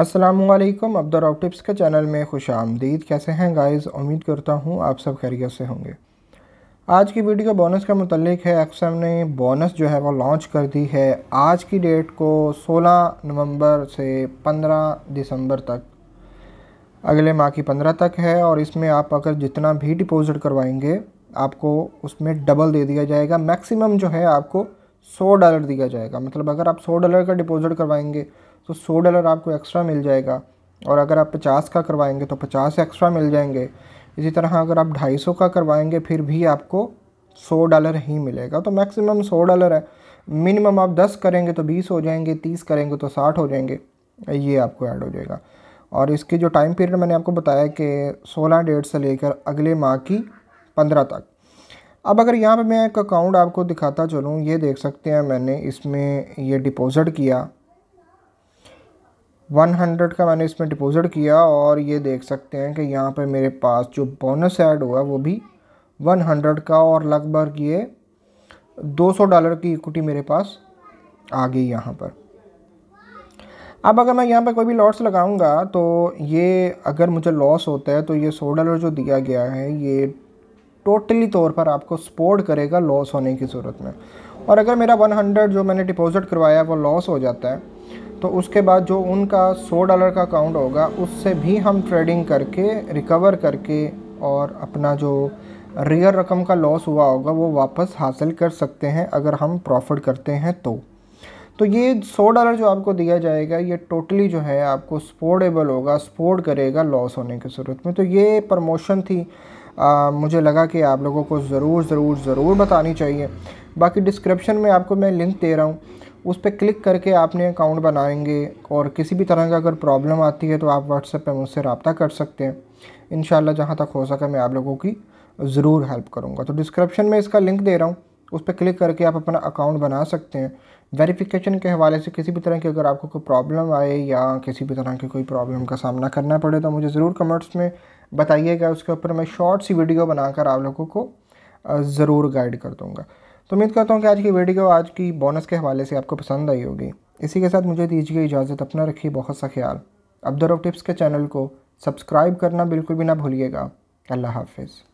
Aslam Abdul tips के channel में खुश आमदीद कैसे हैं गाइस उम्मीद करता हूँ आप सब खैरियत से होंगे आज की वीडियो बोनस का मतलब है एक्सएम ने बोनस जो है वो लॉन्च कर दी है आज की डेट को 16 नवंबर से 15 दिसंबर तक अगले माह की 15 तक है और इसमें आप अगर जितना भी डिपॉजिट करवाएंगे आपको उसमें डबल दे दिया जाएगा मैक्सिमम जो है आपको 100 डॉलर दिया जाएगा मतलब अगर आप 100 डॉलर का डिपॉजिट करवाएंगे तो सौ डॉलर आपको एक्स्ट्रा मिल जाएगा और अगर आप पचास का करवाएंगे तो पचास एक्स्ट्रा मिल जाएंगे इसी तरह अगर आप ढाई सौ का करवाएंगे फिर भी आपको सौ डॉलर ही मिलेगा तो मैक्सिमम सौ डॉलर है मिनिमम आप दस करेंगे तो बीस हो जाएंगे तीस करेंगे तो साठ हो जाएंगे ये आपको ऐड हो जाएगा और इसकी जो टाइम पीरियड मैंने आपको बताया कि सोलह डेट से लेकर अगले माह की पंद्रह तक अब अगर यहाँ पे मैं एक अकाउंट आपको दिखाता चलूँ ये देख सकते हैं मैंने इसमें ये डिपॉज़िट किया 100 का मैंने इसमें डिपॉजिट किया और ये देख सकते हैं कि यहाँ पे मेरे पास जो बोनस ऐड हुआ वो भी 100 का और लगभग ये 200 डॉलर की इक्विटी मेरे पास आ गई यहाँ पर अब अगर मैं यहाँ पर कोई भी लॉट्स लगाऊंगा तो ये अगर मुझे लॉस होता है तो ये सौ डॉलर जो दिया गया है ये टोटली तौर पर आपको सपोर्ट करेगा लॉस होने की सूरत में और अगर मेरा हंड्रेड जो मैंने डिपॉज़िट करवाया वो लॉस हो जाता है तो उसके बाद जो उनका सौ डॉलर का अकाउंट होगा उससे भी हम ट्रेडिंग करके रिकवर करके और अपना जो रियर रकम का लॉस हुआ होगा वो वापस हासिल कर सकते हैं अगर हम प्रॉफिट करते हैं तो तो ये सौ डॉलर जो आपको दिया जाएगा ये टोटली जो है आपको स्पोर्टेबल होगा स्पोर्ट करेगा लॉस होने की सूरत में तो ये प्रमोशन थी आ, मुझे लगा कि आप लोगों को ज़रूर ज़रूर ज़रूर बतानी चाहिए बाकी डिस्क्रिप्शन में आपको मैं लिंक दे रहा हूँ उस पर क्लिक करके आपने अकाउंट बनाएंगे और किसी भी तरह का अगर प्रॉब्लम आती है तो आप व्हाट्सएप पर मुझसे रबता कर सकते हैं इन जहाँ तक हो सका मैं आप लोगों की ज़रूर हेल्प करूँगा तो डिस्क्रिप्शन में इसका लिंक दे रहा हूँ उस पर क्लिक करके आप अपना अकाउंट बना सकते हैं वेरिफिकेशन के हवाले से किसी भी तरह की अगर आपको कोई प्रॉब्लम आए या किसी भी तरह की कोई प्रॉब्लम का सामना करना पड़े तो मुझे ज़रूर कमेंट्स में बताइएगा उसके ऊपर मैं शॉर्ट सी वीडियो बनाकर आप लोगों को ज़रूर गाइड कर दूँगा तो उम्मीद करता हूँ कि आज की वीडियो आज की बोनस के हवाले से आपको पसंद आई होगी इसी के साथ मुझे दीजिए इजाज़त अपना रखिए बहुत सा ख्याल अब टिप्स के चैनल को सब्सक्राइब करना बिल्कुल भी ना भूलिएगा अल्लाह हाफिज़